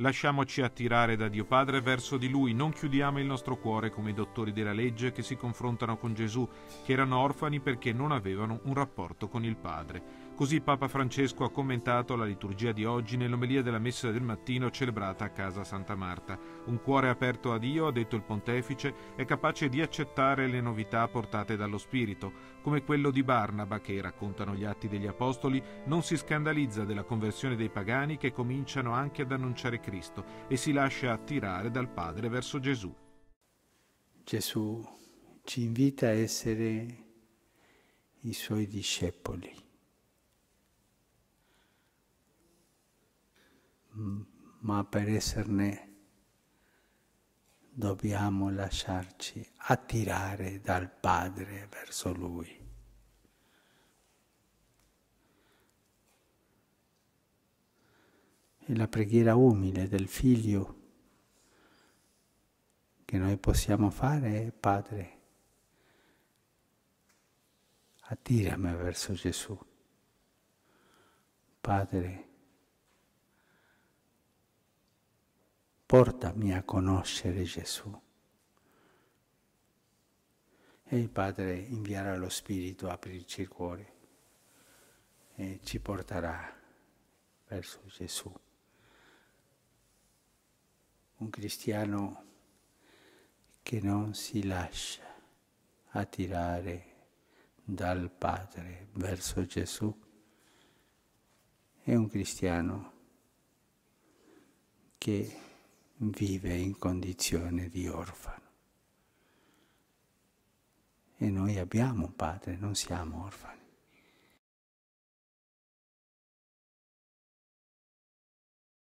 Lasciamoci attirare da Dio Padre verso di Lui, non chiudiamo il nostro cuore come i dottori della legge che si confrontano con Gesù, che erano orfani perché non avevano un rapporto con il Padre. Così Papa Francesco ha commentato la liturgia di oggi nell'omelia della messa del mattino celebrata a casa Santa Marta. Un cuore aperto a Dio, ha detto il pontefice, è capace di accettare le novità portate dallo Spirito, come quello di Barnaba che, raccontano gli atti degli Apostoli, non si scandalizza della conversione dei pagani che cominciano anche ad annunciare Cristo e si lascia attirare dal Padre verso Gesù. Gesù ci invita a essere i suoi discepoli Mm, ma per esserne dobbiamo lasciarci attirare dal Padre verso Lui. È la preghiera umile del figlio che noi possiamo fare è Padre, attirami verso Gesù. Padre, portami a conoscere Gesù. E il Padre invierà lo Spirito a aprirci il cuore e ci porterà verso Gesù. Un cristiano che non si lascia attirare dal Padre verso Gesù è un cristiano che vive in condizione di orfano. E noi abbiamo un padre, non siamo orfani.